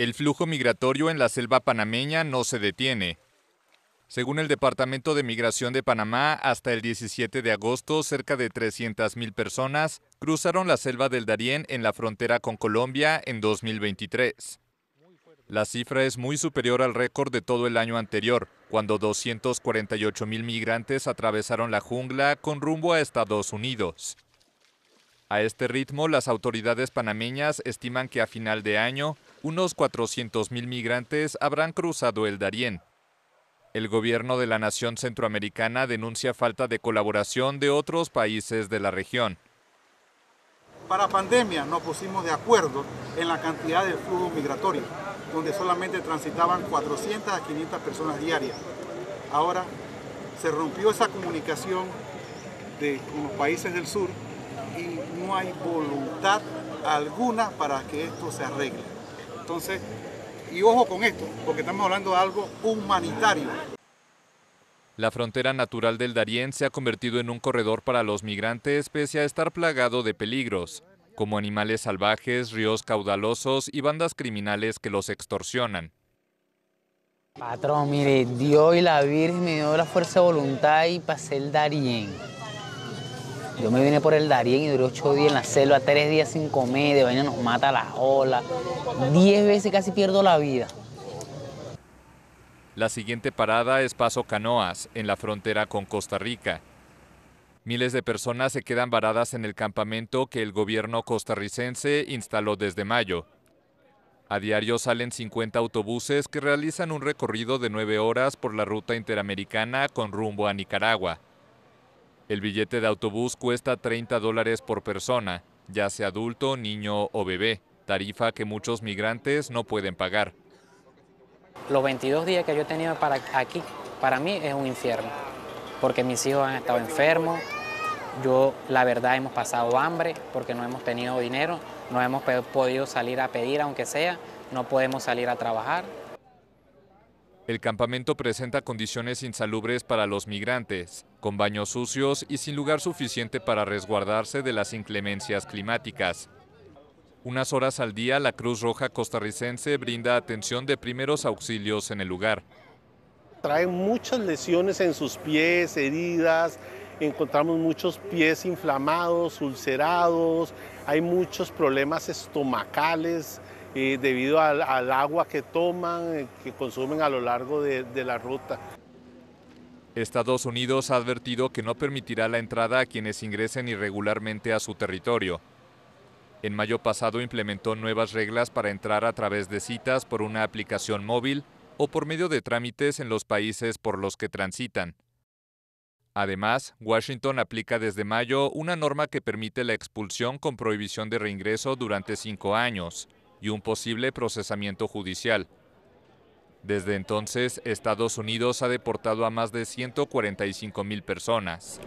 El flujo migratorio en la selva panameña no se detiene. Según el Departamento de Migración de Panamá, hasta el 17 de agosto, cerca de 300.000 personas cruzaron la selva del Darién en la frontera con Colombia en 2023. La cifra es muy superior al récord de todo el año anterior, cuando 248.000 migrantes atravesaron la jungla con rumbo a Estados Unidos. A este ritmo, las autoridades panameñas estiman que a final de año, unos 400.000 migrantes habrán cruzado el Darién. El gobierno de la nación centroamericana denuncia falta de colaboración de otros países de la región. Para pandemia nos pusimos de acuerdo en la cantidad del flujo migratorio, donde solamente transitaban 400 a 500 personas diarias. Ahora se rompió esa comunicación de, con los países del sur y no hay voluntad alguna para que esto se arregle. Entonces, y ojo con esto, porque estamos hablando de algo humanitario. La frontera natural del Darién se ha convertido en un corredor para los migrantes pese a estar plagado de peligros, como animales salvajes, ríos caudalosos y bandas criminales que los extorsionan. Patrón, mire, Dios y la Virgen me dio la fuerza de voluntad y pasé el Darién. Yo me vine por el Darién y duré ocho días en la selva, tres días sin comer, de baño nos mata la ola, Diez veces casi pierdo la vida. La siguiente parada es Paso Canoas, en la frontera con Costa Rica. Miles de personas se quedan varadas en el campamento que el gobierno costarricense instaló desde mayo. A diario salen 50 autobuses que realizan un recorrido de nueve horas por la ruta interamericana con rumbo a Nicaragua. El billete de autobús cuesta 30 dólares por persona, ya sea adulto, niño o bebé, tarifa que muchos migrantes no pueden pagar. Los 22 días que yo he tenido para aquí, para mí es un infierno, porque mis hijos han estado enfermos, yo la verdad hemos pasado hambre porque no hemos tenido dinero, no hemos podido salir a pedir aunque sea, no podemos salir a trabajar, el campamento presenta condiciones insalubres para los migrantes, con baños sucios y sin lugar suficiente para resguardarse de las inclemencias climáticas. Unas horas al día, la Cruz Roja costarricense brinda atención de primeros auxilios en el lugar. Traen muchas lesiones en sus pies, heridas, encontramos muchos pies inflamados, ulcerados, hay muchos problemas estomacales, debido al, agua que toman, eh, que consumen a lo largo de, de la ruta. Estados Unidos ha advertido que no permitirá la entrada a quienes ingresen irregularmente a su territorio. En mayo pasado implementó nuevas reglas para entrar a través de citas por una aplicación móvil o por medio de trámites en los países por los que transitan. Además, Washington aplica desde mayo una norma que permite la expulsión con prohibición de reingreso durante cinco años y un posible procesamiento judicial. Desde entonces, Estados Unidos ha deportado a más de 145 mil personas.